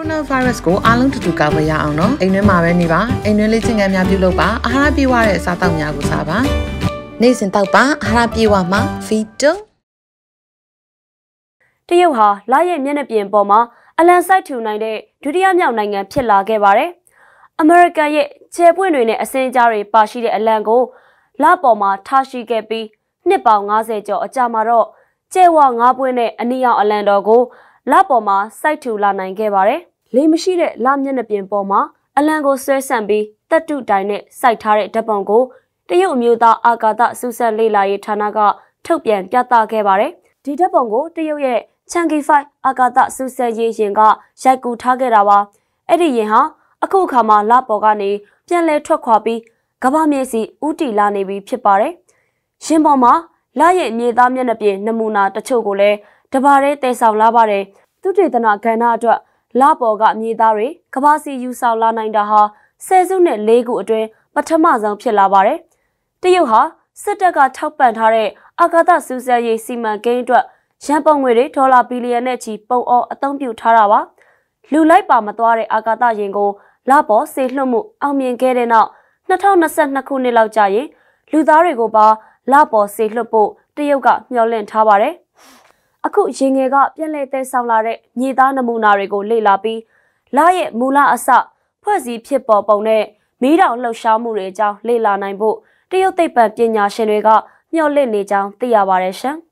ိုနာဗိုင်းရပ်စ်ကိုအားလုံးတူတူကာကွယ်ရအောင်နော်အိမ်တွင်းမှာပဲနေပါအိမ်တွင်းလေ့ကျင့်ခန်းများပြုလုပ်ပါအာဟာရပြည့်ဝတဲ့အစားအသောက်များကိုစားပါနေ့စဉ်တောက်ပါအာဟာရပြည့်ဝမှာဗီတိုတရုတ်ဟာလရဲ့မျက်နှာပြင်ပေါ်မှာအလန်ဆိုင်ထူနိုင်တဲ့ဒုတိယမြောက်နိုင်ငံ ဖြစ်လာခဲ့ပါတယ်အမေရိကန်ရဲ့ခြေပွင့်တွေနဲ့အစင်းကြားတွေပါရှိတဲ့အလံကိုလပေါ်မှာထားရှိခဲ့ပြီးနှစ်ပေါင်း90ကျော်အကြာမှာတော့ကျဲဝငါးပွင့်နဲ့အနီရောင်အလံတော်ကိုလပေါ်မှာစိုက်ထူလာနိုင်ခဲ့ပါတယ်လေမရှိတဲ့လမျက်နှာပြင်ပေါ်မှာအလံကိုဆွဲဆန့်ပြီးတက်တုတိုင်နဲ့စိုက်ထားတဲ့ဓပုံကိုတရုတ်အမျိုးသားအာကာသစူးစမ်းလေ့လာရေးဌာနကထုတ်ပြန်ပြသခဲ့ပါတယ်။ဒီဓပုံကိုတရုတ်ရဲ့ Chang'e 5အာကာသစူးစမ်းရေးရင်ကရိုက်ကူထားခဲ့တာပါ။အဲ့ဒီရင်ဟာအခုအခါမှာလပေါ်ကနေပြန်လဲထွက်ခွာပြီးကမ္ဘာမြေစီဥတီလာနေပြီဖြစ်ပါတယ်။ရင်ပေါ်မှာလရဲ့မြေသားမျက်နှာပြင်နမူနာတချို့ကိုလည်းတဘာတဲ့တည်ဆောင်လာပါတယ်။သူတေသနာကဏ္ဍအတွက်လပေါ်ကမြေသားတွေကဘာစီယူဆောင်လာနိုင်တာဟာဆယ်စုနှစ်၄ခုအတွင်းပထမဆုံးဖြစ်လာပါတယ်။တရုတ်ဟာစစ်တပ်ကထောက်ပံ့ထားတဲ့အာကာသစူးစမ်းရေးစီမံကိန်းအတွက်ရန်ပုံငွေတွေဒေါ်လာဘီလီယံနဲ့ချီပုံအော်အသုံးပြုထားတာပါ။လူလိုက်ပါမသွားတဲ့အာကာသယာဉ်ကိုလပေါ်ဆေလွှတ်မှု အောင်မြင်ခဲ့တဲ့နောက်2022ခုနှစ်လောက်ကြာရင်လူသားတွေကိုပါလပေါ်ဆေလွှတ်ဖို့တရုတ်ကမျှော်လင့်ထားပါတယ်။အခုရေငယ်ကပြန်လည်တဲဆောင်လာတဲ့မြေသားနမူနာတွေကိုလေ့လာပြီးလရဲ့မူလအစဖွဲ့စည်းဖြစ်ပေါ်ပုံနဲ့မီးတောင်လှုပ်ရှားမှုတွေအကြောင်းလေ့လာနိုင်ဖို့တရုတ်သိပ္ပံပညာရှင်တွေကမျှော်လင့်နေကြောင်းသိရပါတယ်ရှင်။